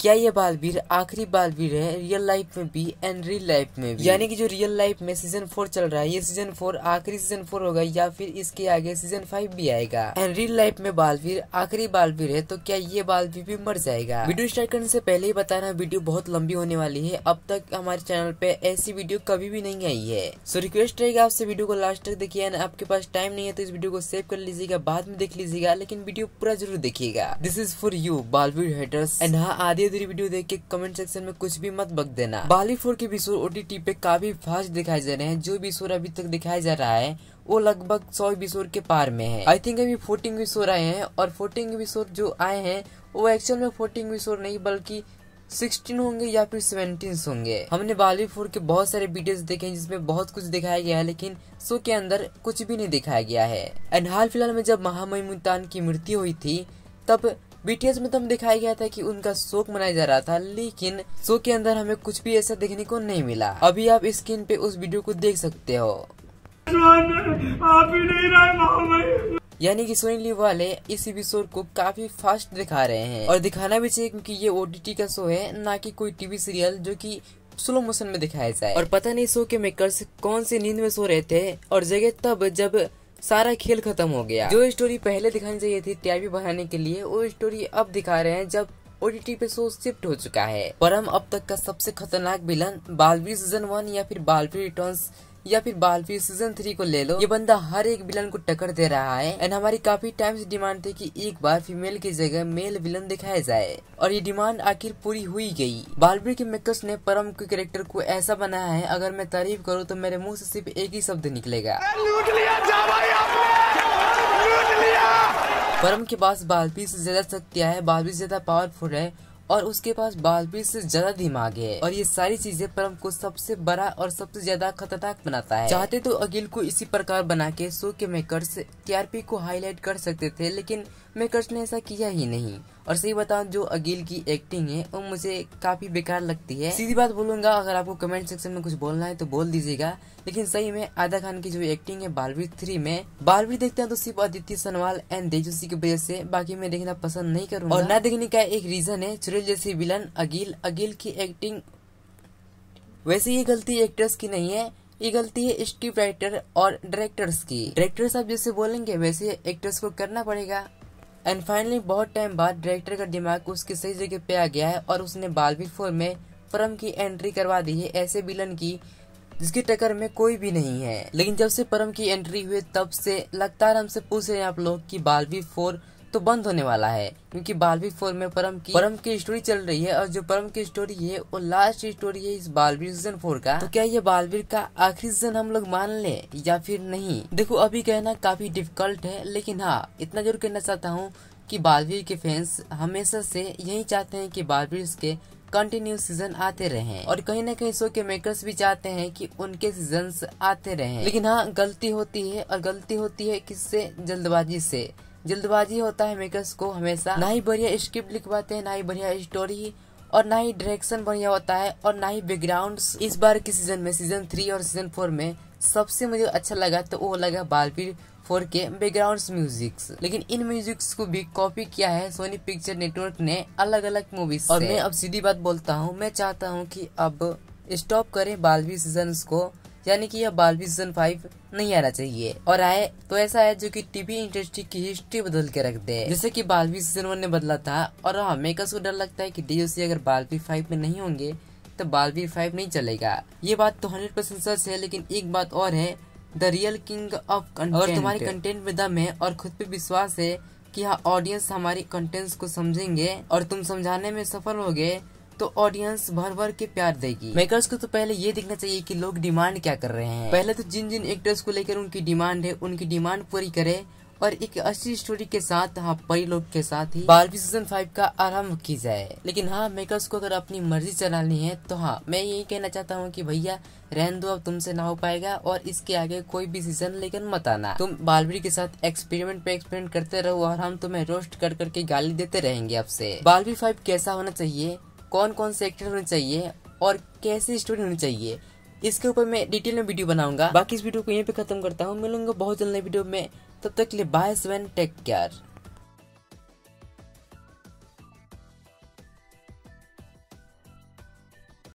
क्या ये बालवीर आखिरी बालवीर है रियल लाइफ में भी एंड रियल लाइफ में भी यानी कि जो रियल लाइफ में सीजन फोर चल रहा है ये सीजन फोर आखिरी सीजन फोर होगा या फिर इसके आगे सीजन फाइव भी आएगा एंड रियल लाइफ में बालवीर आखिरी बालवीर है तो क्या ये बालवीर भी मर जाएगा वीडियो स्टार्ट करने से पहले ही बताना वीडियो बहुत लंबी होने वाली है अब तक हमारे चैनल पे ऐसी वीडियो कभी भी नहीं आई है सो रिक्वेस्ट रहेगा आपसे वीडियो को लास्ट तक देखिए एंड आपके पास टाइम नहीं है तो इस वीडियो को सेव कर लीजिएगा बाद में देख लीजिएगा लेकिन वीडियो पूरा जरूर देखिएगा this is for you Baalveer haters and हाँ आदि तेरी वीडियो देख के कमेंट सेक्शन में कुछ भी मत बक देना बाली फोर के टी ओटीटी पे काफी फास्ट दिखाई जा रहे हैं जो बिशोर अभी तक दिखाया जा रहा है वो लगभग सौ बिशोर के पार में है आई थिंक अभी फोर्टीन बिशोर आए हैं और फोर्टीन बिशोर जो आए हैं वो एक्चुअल में फोर्टीन बिशोर नहीं बल्कि सिक्सटीन होंगे या फिर सेवनटीन होंगे हमने बाली फोर के बहुत सारे वीडियोस देखे हैं जिसमें बहुत कुछ दिखाया गया है लेकिन शो के अंदर कुछ भी नहीं दिखाया गया है एंड हाल फिलहाल में जब मुल्तान की मृत्यु हुई थी तब बीटीएस में तो हमें दिखाया गया था कि उनका शोक मनाया जा रहा था लेकिन शो के अंदर हमें कुछ भी ऐसा देखने को नहीं मिला अभी आप स्क्रीन पे उस वीडियो को देख सकते हो आप ही नहीं रहे यानी कि सोनी लिव वाले इस एपिसोड को काफी फास्ट दिखा रहे हैं और दिखाना भी चाहिए क्योंकि ये ओटीटी का शो है ना कि कोई टीवी सीरियल जो कि स्लो मोशन में दिखाया जाए और पता नहीं शो के मेकर्स कौन से नींद में सो रहे थे और जगह तब जब सारा खेल खत्म हो गया जो स्टोरी पहले दिखानी चाहिए थी टैबी बनाने के लिए वो स्टोरी अब दिखा रहे हैं जब ओटीटी पे शो शिफ्ट हो चुका है परम अब तक का सबसे खतरनाक विलन बालवीर सीजन वन या फिर बालवीर रिटर्न्स या फिर बालवीर सीजन थ्री को ले लो ये बंदा हर एक विलन को टक्कर दे रहा है एंड हमारी काफी टाइम से डिमांड थी कि एक बार फीमेल की जगह मेल विलन दिखाया जाए और ये डिमांड आखिर पूरी हुई गई बालवीर के मेकर्स ने परम के कैरेक्टर को ऐसा बनाया है अगर मैं तारीफ करूँ तो मेरे मुँह ऐसी सिर्फ एक ही शब्द निकलेगा वरम के पास बालबीर से ज्यादा शक्तियाँ है बालबीर से ज्यादा पावरफुल है और उसके पास बालबीर से ज्यादा दिमाग है और ये सारी चीजें परम को सबसे बड़ा और सबसे ज्यादा खतरनाक बनाता है चाहते तो अगिल को इसी प्रकार बना के शो के मेकर्स टीआरपी को हाईलाइट कर सकते थे लेकिन मेकर्स ने ऐसा किया ही नहीं और सही बताऊ जो अगिल की एक्टिंग है वो मुझे काफ़ी बेकार लगती है सीधी बात बोलूंगा अगर आपको कमेंट सेक्शन में कुछ बोलना है तो बोल दीजिएगा लेकिन सही में आदा खान की जो एक्टिंग है बालवीर थ्री में बालवीर देखते हैं तो सिर्फ आदित्य सनवाल एंड तेजस्वी की वजह से बाकी मैं देखना पसंद नहीं करूँगा और न देखने का एक रीजन है चुरेल जैसी विलन अगिल अगिल की एक्टिंग वैसे ये गलती एक्ट्रेस की नहीं है ये गलती है स्क्रिप्ट राइटर और डायरेक्टर्स की डायरेक्टर साहब जैसे बोलेंगे वैसे एक्ट्रेस को करना पड़ेगा एंड फाइनली बहुत टाइम बाद डायरेक्टर का दिमाग उसकी सही जगह पे आ गया है और उसने बालवीर फोर में फरम की एंट्री करवा दी है ऐसे विलन की जिसकी टक्कर में कोई भी नहीं है लेकिन जब से परम की एंट्री हुई तब से लगातार हमसे पूछ रहे हैं आप लोग कि बालवीर फोर तो बंद होने वाला है क्योंकि बालवीर फोर में परम की परम की स्टोरी चल रही है और जो परम की स्टोरी है वो लास्ट स्टोरी है इस बालवीर सीजन फोर का तो क्या ये बालवीर का आखिरी सीजन हम लोग मान ले या फिर नहीं देखो अभी कहना काफी डिफिकल्ट है लेकिन हाँ इतना जरूर कहना चाहता हूँ कि बालवीर के फैंस हमेशा से यही चाहते हैं कि बालवीर के कंटिन्यू सीजन आते रहे और कहीं ना कहीं शो के मेकर्स भी चाहते हैं कि उनके सीजन आते रहे लेकिन हाँ गलती होती है और गलती होती है किससे जल्दबाजी से जल्दबाजी होता है मेकर्स को हमेशा ना ही बढ़िया स्क्रिप्ट लिखवाते हैं ना ही बढ़िया स्टोरी और ना ही डायरेक्शन बढ़िया होता है और ना ही बैकग्राउंड इस बार के सीजन में सीजन थ्री और सीजन फोर में सबसे मुझे अच्छा लगा तो वो लगा बालवीर फोर के बैकग्राउंड म्यूजिक्स लेकिन इन म्यूजिक्स को भी कॉपी किया है सोनी पिक्चर नेटवर्क ने अलग अलग मूवीज और मैं अब सीधी बात बोलता हूँ मैं चाहता हूँ की अब स्टॉप करें बालवीर सीजन को यानी कि यह बारहवीं सीजन फाइव नहीं आना चाहिए और आए तो ऐसा है जो कि टीवी इंडस्ट्री की हिस्ट्री बदल के रख दे जैसे कि बारहवीं सीजन वन ने बदला था और हमें को डर लगता है कि डीओसी अगर बालवी फाइव में नहीं होंगे तो बालवी फाइव नहीं चलेगा ये बात तो हंड्रेड परसेंट सच है लेकिन एक बात और है द रियल किंग ऑफ और तुम्हारे कंटेंट में दम है और खुद पे विश्वास है कि हाँ ऑडियंस हमारी कंटेंट्स को समझेंगे और तुम समझाने में सफल गए तो ऑडियंस भर भर के प्यार देगी मेकर्स को तो पहले ये देखना चाहिए कि लोग डिमांड क्या कर रहे हैं पहले तो जिन जिन एक्टर्स को लेकर उनकी डिमांड है उनकी डिमांड पूरी करे और एक अच्छी स्टोरी के साथ हाँ बड़ी लोग के साथ ही बारहवीं सीजन फाइव का आरंभ की जाए लेकिन हाँ मेकर्स को अगर अपनी मर्जी चलानी है तो हाँ मैं यही कहना चाहता हूँ कि भैया रहन दो अब तुमसे ना हो पाएगा और इसके आगे कोई भी सीजन लेकर मत आना तुम बालवीर के साथ एक्सपेरिमेंट पे एक्सपेरिमेंट करते रहो और हम तुम्हें रोस्ट कर करके गाली देते रहेंगे आपसे बालवीर फाइव कैसा होना चाहिए कौन कौन से एक्टर होने चाहिए और कैसी स्टोरी होनी चाहिए इसके ऊपर मैं डिटेल में वीडियो बनाऊंगा बाकी इस वीडियो को यहीं पे खत्म करता हूँ मिलूंगा बहुत जल्द नई वीडियो में तब तक के लिए बाय टेक केयर